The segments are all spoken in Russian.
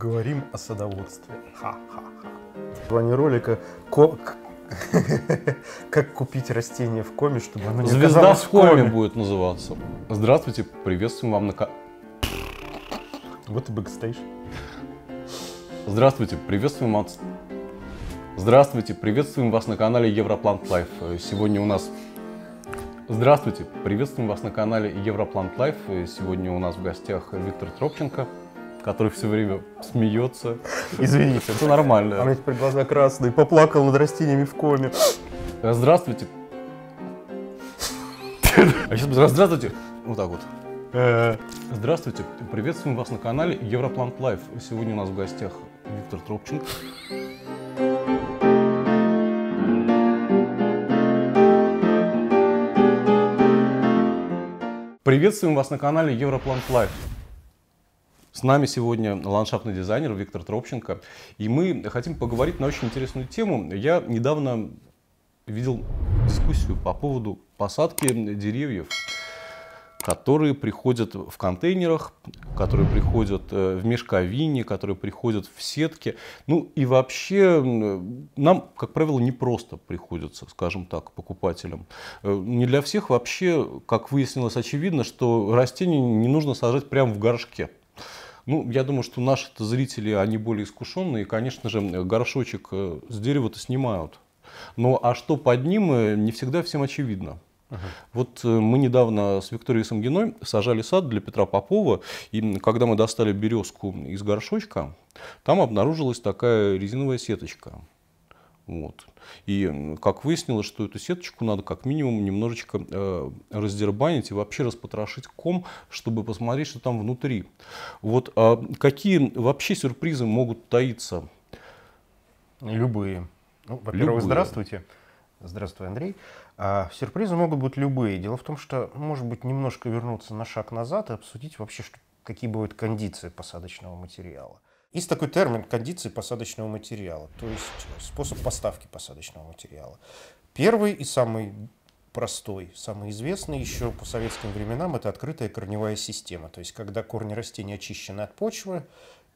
Говорим о садоводстве. Ха-ха-ха. Название ролика ко... «Как купить растение в коме, чтобы оно не Звезда в коме будет называться. Здравствуйте, приветствуем вам на... Вот и бэкстейдж. Здравствуйте, приветствуем вас... Здравствуйте, приветствуем вас на канале Европлант Лайф. Сегодня у нас... Здравствуйте, приветствуем вас на канале Европлант Лайф. Сегодня у нас в гостях Виктор Тропченко, который все время смеется. Извините, это нормально. А мне теперь глаза красные, поплакал над растениями в коме. Здравствуйте. А сейчас здравствуйте. Вот так вот. Э, здравствуйте, приветствуем вас на канале Европлант Лайф. Сегодня у нас в гостях Виктор Тропченко. Приветствуем вас на канале Европлант Лайф. С нами сегодня ландшафтный дизайнер Виктор Тропченко. И мы хотим поговорить на очень интересную тему. Я недавно видел дискуссию по поводу посадки деревьев, которые приходят в контейнерах, которые приходят э, в мешковине, которые приходят в сетке. Ну и вообще нам, как правило, не просто приходится, скажем так, покупателям. Э, не для всех вообще, как выяснилось очевидно, что растения не нужно сажать прямо в горшке ну, я думаю, что наши зрители, они более искушенные, конечно же, горшочек э, с дерева-то снимают. Но а что под ним, э, не всегда всем очевидно. Uh-huh. Вот э, мы недавно с Викторией Самгиной сажали сад для Петра Попова, и когда мы достали березку из горшочка, там обнаружилась такая резиновая сеточка. Вот. И как выяснилось, что эту сеточку надо как минимум немножечко э, раздербанить и вообще распотрошить ком, чтобы посмотреть, что там внутри. Вот э, какие вообще сюрпризы могут таиться? Любые. Ну, во-первых, здравствуйте. Здравствуй, Андрей. А, сюрпризы могут быть любые. Дело в том, что, может быть, немножко вернуться на шаг назад и обсудить вообще, что, какие бывают кондиции посадочного материала. Есть такой термин кондиции посадочного материала, то есть э, способ поставки посадочного материала. Первый и самый простой, самый известный еще по советским временам это открытая корневая система, то есть когда корни растения очищены от почвы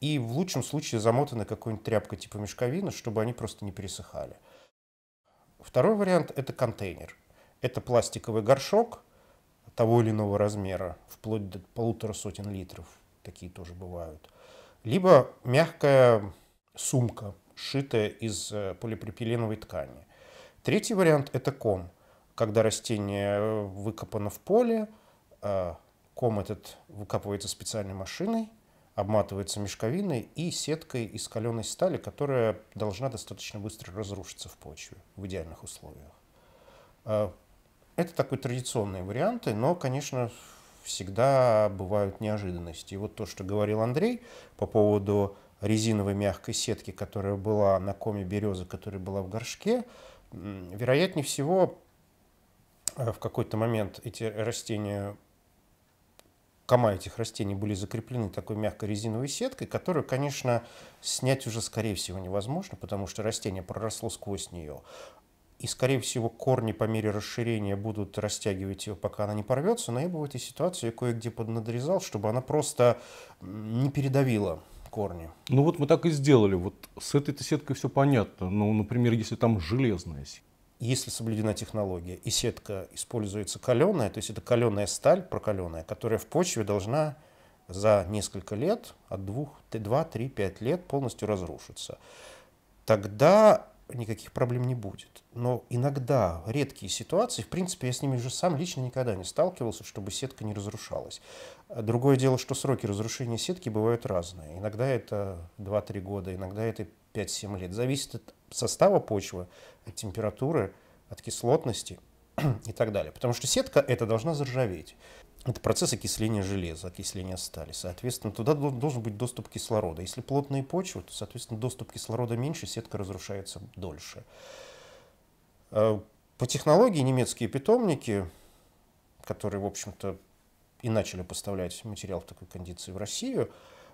и в лучшем случае замотаны какой-нибудь тряпкой типа мешковины, чтобы они просто не пересыхали. Второй вариант – это контейнер. Это пластиковый горшок того или иного размера, вплоть до полутора сотен литров, такие тоже бывают – либо мягкая сумка, сшитая из э, полипропиленовой ткани. Третий вариант – это ком, когда растение э, выкопано в поле, э, ком этот выкапывается специальной машиной, обматывается мешковиной и сеткой из каленой стали, которая должна достаточно быстро разрушиться в почве в идеальных условиях. Это такой традиционные варианты, но, конечно, всегда бывают неожиданности. И вот то, что говорил Андрей по поводу резиновой мягкой сетки, которая была на коме березы, которая была в горшке, вероятнее всего э, в какой-то момент эти растения, кома этих растений были закреплены такой мягкой резиновой сеткой, которую, конечно, снять уже, скорее всего, невозможно, потому что растение проросло сквозь нее. И, скорее всего, корни по мере расширения будут растягивать ее, пока она не порвется. Но я бы в этой ситуации кое-где поднадрезал, чтобы она просто не передавила корни. Ну вот мы так и сделали. Вот с этой сеткой все понятно. Ну, например, если там железная сетка. Если соблюдена технология и сетка используется каленая, то есть это каленая сталь прокаленная, которая в почве должна за несколько лет, от 2, 2, три пять лет полностью разрушиться. Тогда никаких проблем не будет. Но иногда редкие ситуации, в принципе, я с ними уже сам лично никогда не сталкивался, чтобы сетка не разрушалась. Другое дело, что сроки разрушения сетки бывают разные. Иногда это 2-3 года, иногда это 5-7 лет. Зависит от состава почвы, от температуры, от кислотности и так далее. Потому что сетка эта должна заржаветь. Это процесс окисления железа, окисления стали. Соответственно, туда должен быть доступ кислорода. Если плотные почвы, то, соответственно, доступ кислорода меньше, сетка разрушается дольше. Э, по технологии немецкие питомники, которые, в общем-то, и начали поставлять материал в такой кондиции в Россию,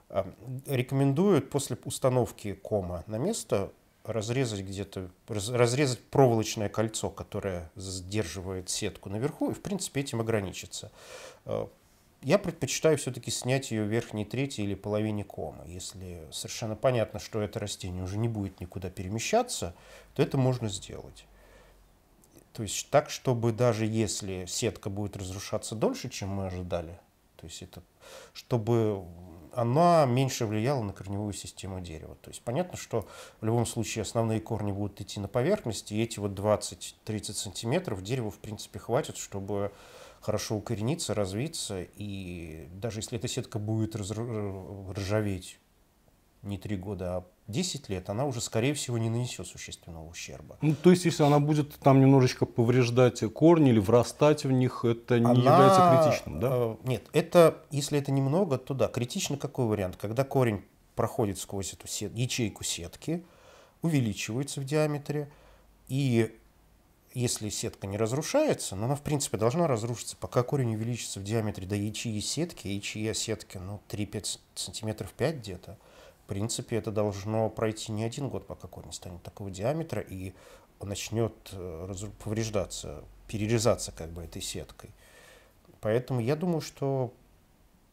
э, рекомендуют после установки кома на место разрезать где-то, разрезать проволочное кольцо, которое сдерживает сетку наверху, и, в принципе, этим ограничиться. Э, я предпочитаю все-таки снять ее верхней трети или половине кома. Если совершенно понятно, что это растение уже не будет никуда перемещаться, то это можно сделать. То есть так, чтобы даже если сетка будет разрушаться дольше, чем мы ожидали, то есть это, чтобы она меньше влияла на корневую систему дерева. То есть понятно, что в любом случае основные корни будут идти на поверхности, и эти вот 20-30 сантиметров дерева в принципе хватит, чтобы хорошо укорениться, развиться, и даже если эта сетка будет э, ржаветь не 3 года, а 10 лет, она уже, скорее всего, не нанесет существенного ущерба. Ну, то есть, если она будет там немножечко повреждать корни или врастать в них, это не она... является критичным, да? Э, нет, это, если это немного, то да. Критичный какой вариант? Когда корень проходит сквозь эту сет... ячейку сетки, увеличивается в диаметре, и если сетка не разрушается, но она, в принципе, должна разрушиться, пока корень увеличится в диаметре до ячеи сетки, а ячея сетки, ну, 3-5 сантиметров 5 где-то, в принципе, это должно пройти не один год, пока корни станет такого диаметра и начнет э, повреждаться, перерезаться как бы этой сеткой. Поэтому я думаю, что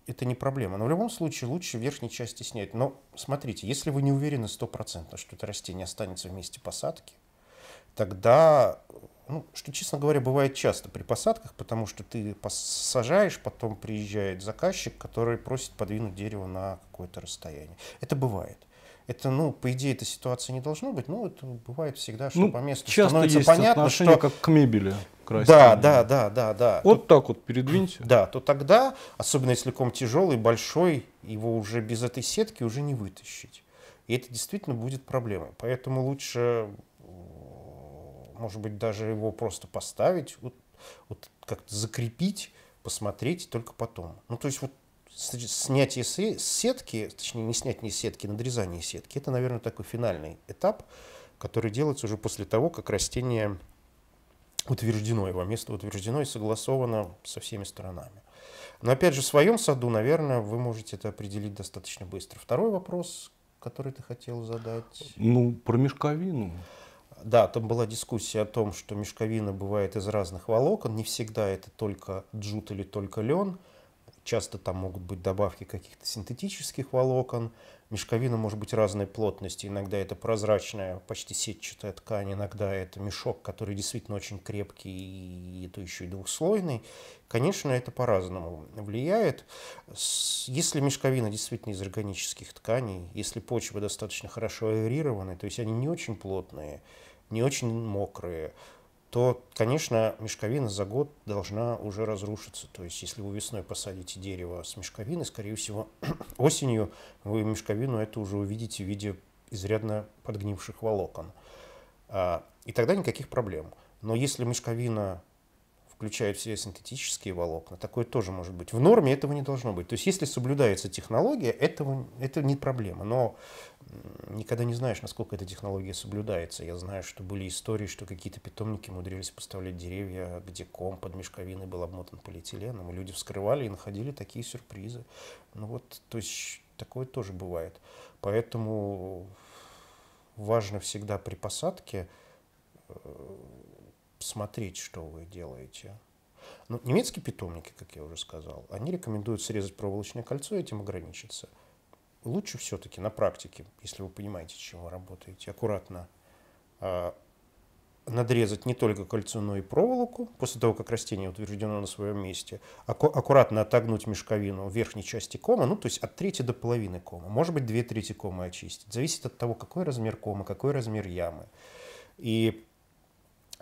это не проблема. Но в любом случае лучше верхней части снять. Но смотрите, если вы не уверены стопроцентно, что это растение останется в месте посадки, тогда ну, что, честно говоря, бывает часто при посадках, потому что ты сажаешь, потом приезжает заказчик, который просит подвинуть дерево на какое-то расстояние. Это бывает. Это, ну, по идее, эта ситуация не должно быть, но это бывает всегда, что ну, по месту часто становится есть понятно, отношение что... как к мебели. К да, да, да, да, да. Вот то, так вот передвиньте. Да, то тогда, особенно если ком тяжелый, большой, его уже без этой сетки уже не вытащить. И это действительно будет проблемой. Поэтому лучше может быть, даже его просто поставить, вот, вот как-то закрепить, посмотреть только потом. Ну, то есть вот снятие сетки, точнее, не снятие сетки, надрезание сетки, это, наверное, такой финальный этап, который делается уже после того, как растение утверждено, его место утверждено и согласовано со всеми сторонами. Но опять же, в своем саду, наверное, вы можете это определить достаточно быстро. Второй вопрос, который ты хотел задать. Ну, про мешковину. Да, там была дискуссия о том, что мешковина бывает из разных волокон. Не всегда это только джут или только лен. Часто там могут быть добавки каких-то синтетических волокон. Мешковина может быть разной плотности. Иногда это прозрачная, почти сетчатая ткань. Иногда это мешок, который действительно очень крепкий и это еще и двухслойный. Конечно, это по-разному влияет. Если мешковина действительно из органических тканей, если почва достаточно хорошо аэрированная, то есть они не очень плотные, не очень мокрые, то, конечно, мешковина за год должна уже разрушиться. То есть, если вы весной посадите дерево с мешковиной, скорее всего, осенью вы мешковину это уже увидите в виде изрядно подгнивших волокон. А, и тогда никаких проблем. Но если мешковина включают все синтетические волокна. Такое тоже может быть. В норме этого не должно быть. То есть если соблюдается технология, этого, это не проблема. Но никогда не знаешь, насколько эта технология соблюдается. Я знаю, что были истории, что какие-то питомники умудрились поставлять деревья, где ком под мешковиной был обмотан полиэтиленом. люди вскрывали и находили такие сюрпризы. Ну вот, то есть такое тоже бывает. Поэтому важно всегда при посадке э, смотреть, что вы делаете. Ну, немецкие питомники, как я уже сказал, они рекомендуют срезать проволочное кольцо и этим ограничиться. Лучше все-таки на практике, если вы понимаете, чем вы работаете, аккуратно э, надрезать не только кольцо, но и проволоку, после того, как растение утверждено на своем месте, аку аккуратно отогнуть мешковину в верхней части кома, ну, то есть от трети до половины кома, может быть, две трети кома очистить. Зависит от того, какой размер кома, какой размер ямы. И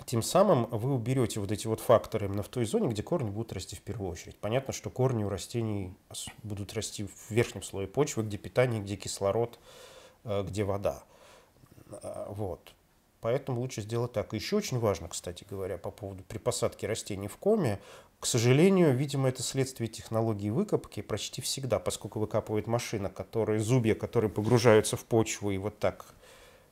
тем самым вы уберете вот эти вот факторы именно в той зоне, где корни будут расти в первую очередь. Понятно, что корни у растений будут расти в верхнем слое почвы, где питание, где кислород, э, где вода. Э, вот. Поэтому лучше сделать так. Еще очень важно, кстати говоря, по поводу при посадке растений в коме, к сожалению, видимо, это следствие технологии выкопки почти всегда, поскольку выкапывает машина, которые, зубья, которые погружаются в почву и вот так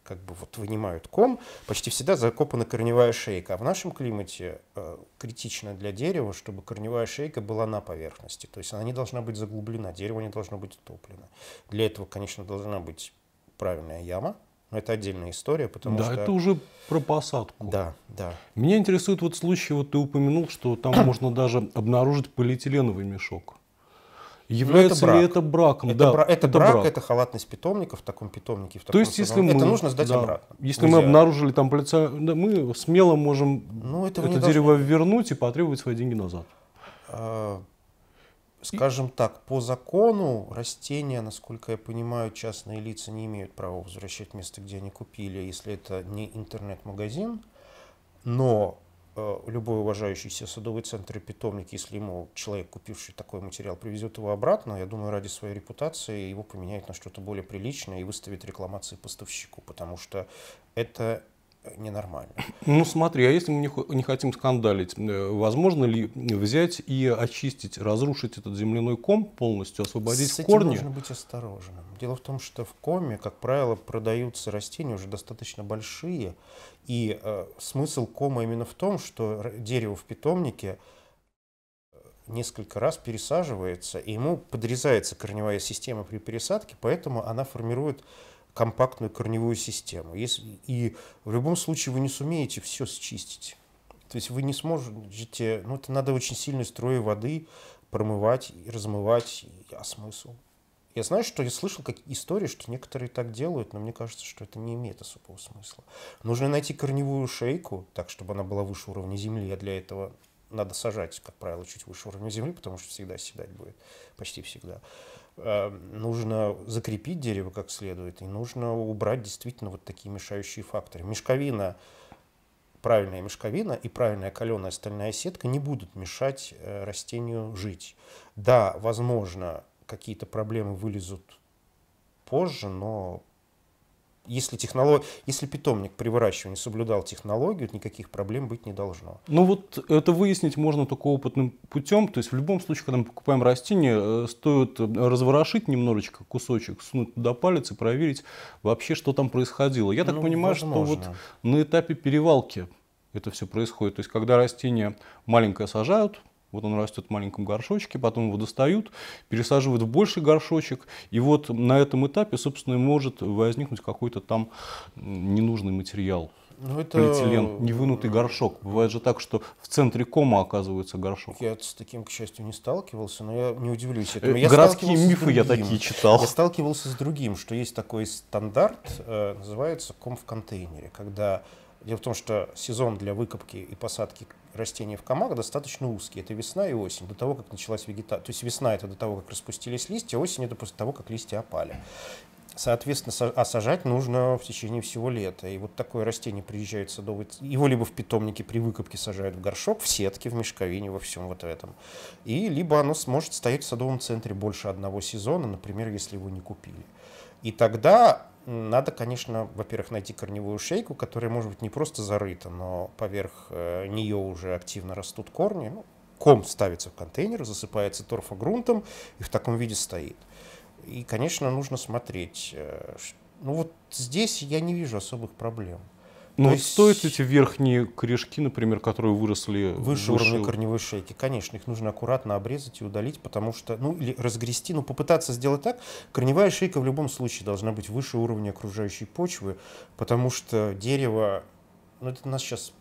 как бы вот вынимают ком, почти всегда закопана корневая шейка. А в нашем климате э, критично для дерева, чтобы корневая шейка была на поверхности. То есть она не должна быть заглублена, дерево не должно быть утоплено. Для этого, конечно, должна быть правильная яма, но это отдельная история, потому да, что... Да, это уже про посадку. Да, да. Меня интересует вот случай, вот ты упомянул, что там можно даже обнаружить полиэтиленовый мешок. Является это ли это браком? Это, да, бра- это, это брак, брак, это халатность питомника в таком питомнике. В таком То есть, если мы, это нужно сдать да, обратно. Если Нельзя. мы обнаружили там пыльца, да, мы смело можем ну, это дерево должно... вернуть и потребовать свои деньги назад. А, скажем так, по закону растения, насколько я понимаю, частные лица не имеют права возвращать место, где они купили, если это не интернет-магазин. Но Э, любой уважающийся садовый центр и питомник, если ему человек, купивший такой материал, привезет его обратно, я думаю, ради своей репутации его поменяет на что-то более приличное и выставит рекламации поставщику, потому что это ненормально. Ну смотри, а если мы не, хотим скандалить, э, возможно ли взять и очистить, разрушить этот земляной ком полностью, освободить С этим корни? нужно быть осторожным. Дело в том, что в коме, как правило, продаются растения уже достаточно большие, и э, смысл кома именно в том, что дерево в питомнике э, несколько раз пересаживается, и ему подрезается корневая система при пересадке, поэтому она формирует компактную корневую систему. Если, и в любом случае вы не сумеете все счистить. То есть вы не сможете, ну это надо очень сильный строй воды промывать и размывать, а смысл? Я знаю, что я слышал как истории, что некоторые так делают, но мне кажется, что это не имеет особого смысла. Нужно найти корневую шейку, так, чтобы она была выше уровня земли, а для этого надо сажать, как правило, чуть выше уровня земли, потому что всегда седать будет, почти всегда. Эм, нужно закрепить дерево как следует, и нужно убрать действительно вот такие мешающие факторы. Мешковина, правильная мешковина и правильная каленая стальная сетка не будут мешать э, растению жить. Да, возможно, какие-то проблемы вылезут позже, но если, технолог... если питомник при выращивании соблюдал технологию, никаких проблем быть не должно. Ну вот это выяснить можно только опытным путем. То есть в любом случае, когда мы покупаем растение, э, стоит э, разворошить немножечко кусочек, сунуть туда палец и проверить вообще, что там происходило. Я так ну, понимаю, возможно. что вот на этапе перевалки это все происходит. То есть когда растение маленькое сажают, вот он растет в маленьком горшочке, потом его достают, пересаживают в больший горшочек. И вот на этом этапе, собственно, может возникнуть какой-то там ненужный материал. Ну, это... Полиэтилен, невынутый горшок. Бывает же так, что в центре кома оказывается горшок. Я с таким, к счастью, не сталкивался, но я не удивлюсь этому. Э, я Городские мифы я такие читал. Я сталкивался с другим, что есть такой стандарт, э, называется ком в контейнере, когда Дело в том, что сезон для выкопки и посадки растения в комах достаточно узкие. Это весна и осень, до того, как началась вегетация. То есть весна – это до того, как распустились листья, осень – это после того, как листья опали. Соответственно, а сажать нужно в течение всего лета. И вот такое растение приезжает садовый... Его либо в питомнике при выкопке сажают в горшок, в сетке, в мешковине, во всем вот этом. И либо оно сможет стоять в садовом центре больше одного сезона, например, если его не купили. И тогда надо, конечно, во-первых, найти корневую шейку, которая может быть не просто зарыта, но поверх э, нее уже активно растут корни. Ну, ком ставится в контейнер, засыпается торфогрунтом и в таком виде стоит. И, конечно, нужно смотреть. Э, ну вот здесь я не вижу особых проблем. Но ну То вот стоят эти верхние корешки, например, которые выросли выше, выше уровня корневой шейки, конечно, их нужно аккуратно обрезать и удалить, потому что, ну, или разгрести, ну, попытаться сделать так. Корневая шейка в любом случае должна быть выше уровня окружающей почвы, потому что дерево, ну, это нас сейчас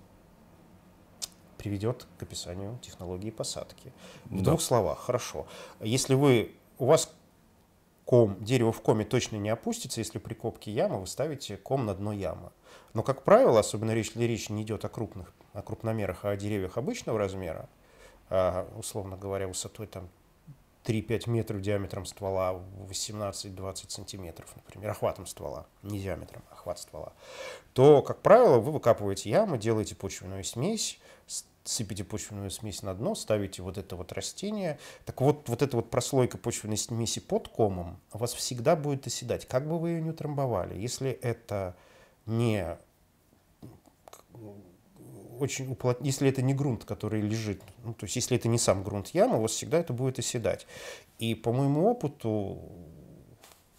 приведет к описанию технологии посадки. В да. двух словах, хорошо. Если вы, у вас ком, дерево в коме точно не опустится, если при копке ямы вы ставите ком на дно ямы. Но, как правило, особенно речь, речь не идет о крупных, о крупномерах, а о деревьях обычного размера, а, условно говоря, высотой там 3-5 метров диаметром ствола, 18-20 сантиметров, например, охватом ствола, не диаметром, а охват ствола, то, как правило, вы выкапываете яму, делаете почвенную смесь, сыпите почвенную смесь на дно, ставите вот это вот растение. Так вот, вот эта вот прослойка почвенной смеси под комом у вас всегда будет оседать, как бы вы ее не утрамбовали. Если это не очень уплот... если это не грунт, который лежит, ну, то есть если это не сам грунт ямы, у вас всегда это будет оседать. И по моему опыту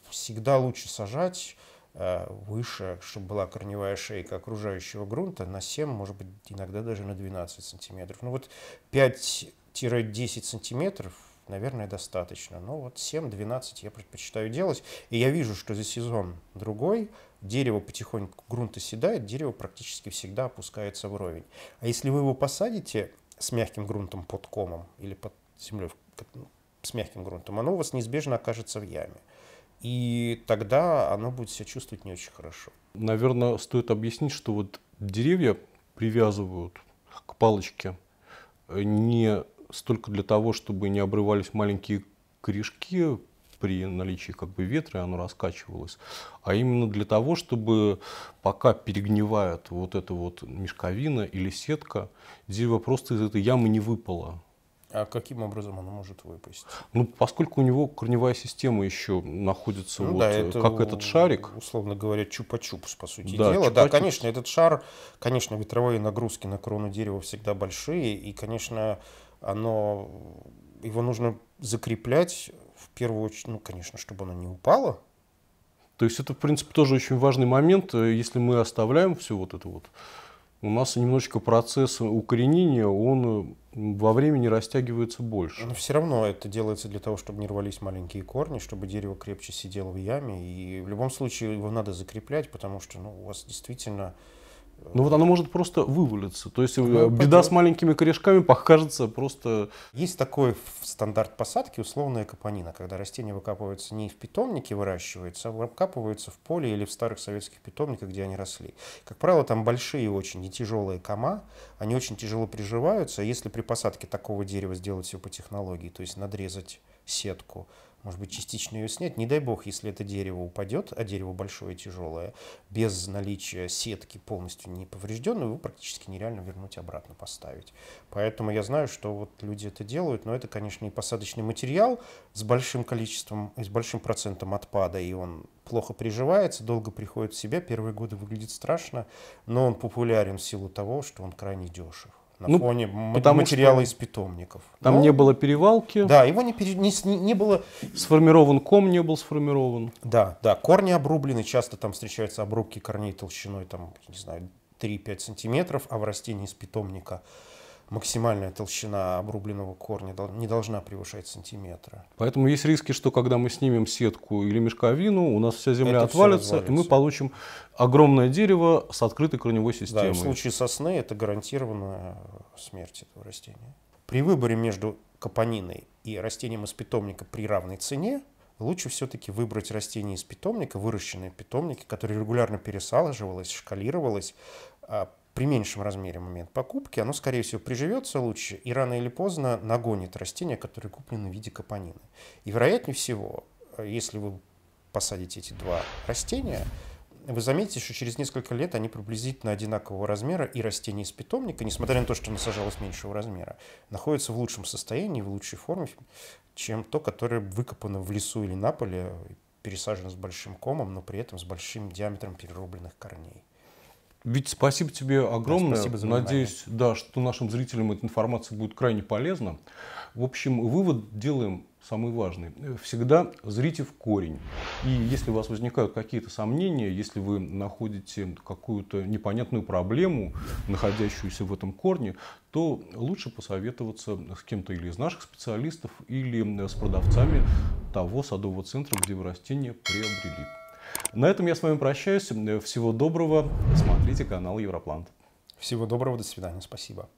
всегда лучше сажать э, выше, чтобы была корневая шейка окружающего грунта на 7, может быть, иногда даже на 12 сантиметров. Ну вот 5-10 сантиметров наверное, достаточно. Но ну вот 7-12 я предпочитаю делать. И я вижу, что за сезон другой дерево потихоньку, грунт оседает, дерево практически всегда опускается вровень. А если вы его посадите с мягким грунтом под комом или под землей, ну, с мягким грунтом, оно у вас неизбежно окажется в яме. И тогда оно будет себя чувствовать не очень хорошо. Наверное, стоит объяснить, что вот деревья привязывают к палочке э, не столько для того, чтобы не обрывались маленькие корешки при наличии как бы ветра, и оно раскачивалось, а именно для того, чтобы пока перегнивает вот эта вот мешковина или сетка, дерево просто из этой ямы не выпало. А каким образом оно может выпасть? Ну, поскольку у него корневая система еще находится, ну, вот, да, э, это, как этот шарик. Условно говоря, чупа-чупс, по сути да, дела. Да, конечно, этот шар, конечно, ветровые нагрузки на крону дерева всегда большие, и, конечно, оно, его нужно закреплять в первую очередь, ну, конечно, чтобы оно не упало. То есть это, в принципе, тоже очень важный момент. Э, если мы оставляем все вот это вот, у нас немножечко процесс укоренения, он во времени растягивается больше. Но все равно это делается для того, чтобы не рвались маленькие корни, чтобы дерево крепче сидело в яме. И в любом случае его надо закреплять, потому что ну, у вас действительно ну вот оно может просто вывалиться. То есть ну, беда потом... с маленькими корешками покажется просто... Есть такой стандарт посадки условная капонина, когда растения выкапываются не в питомнике выращиваются, а выкапываются в поле или в старых советских питомниках, где они росли. Как правило, там большие очень и тяжелые кома, они очень тяжело приживаются. А если при посадке такого дерева сделать все по технологии, то есть надрезать сетку, может быть, частично ее снять. Не дай бог, если это дерево упадет, а дерево большое и тяжелое, без наличия сетки полностью неповрежденной, его практически нереально вернуть обратно, поставить. Поэтому я знаю, что вот люди это делают, но это, конечно, и посадочный материал с большим количеством, с большим процентом отпада, и он плохо приживается, долго приходит в себя, первые годы выглядит страшно, но он популярен в силу того, что он крайне дешев на ну, фоне материала из питомников. Там Но, ну, не было перевалки. Да, его не, пере, не, не было... Сформирован ком не был сформирован. Да, да, корни обрублены, часто там встречаются обрубки корней толщиной, там, не знаю, 3-5 сантиметров, а в растении из питомника максимальная толщина обрубленного корня не должна превышать сантиметра. Поэтому есть риски, что когда мы снимем сетку или мешковину, у нас вся земля Это отвалится, и мы получим огромное дерево с открытой корневой системой. Да, в случае сосны это гарантированная э, смерть этого растения. При выборе между капониной и растением из питомника при равной цене лучше все-таки выбрать растение из питомника, выращенное в питомнике, которые регулярно пересаживалось, шкалировалось, а при меньшем размере момент покупки, оно, скорее всего, приживется лучше и рано или поздно нагонит растения, которые куплены в виде капонины. И, вероятнее всего, э, если вы посадите эти два растения, вы заметите, что через несколько лет они приблизительно одинакового размера, и растение из питомника, несмотря на то, что оно сажалось меньшего размера, находится в лучшем состоянии, в лучшей форме, чем то, которое выкопано в лесу или на поле, пересажено с большим комом, но при этом с большим диаметром перерубленных корней. Ведь спасибо тебе огромное. Спасибо за внимание. Надеюсь, да, что нашим зрителям эта информация будет крайне полезна. В общем, вывод делаем самый важный. Всегда зрите в корень. И если у вас возникают какие-то сомнения, если вы находите какую-то непонятную проблему, находящуюся в этом корне, то лучше посоветоваться с кем-то или из наших специалистов, или с продавцами того садового центра, где вы растения приобрели. На этом я с вами прощаюсь. Всего доброго. Смотрите канал Европлант. Всего доброго, до свидания, спасибо.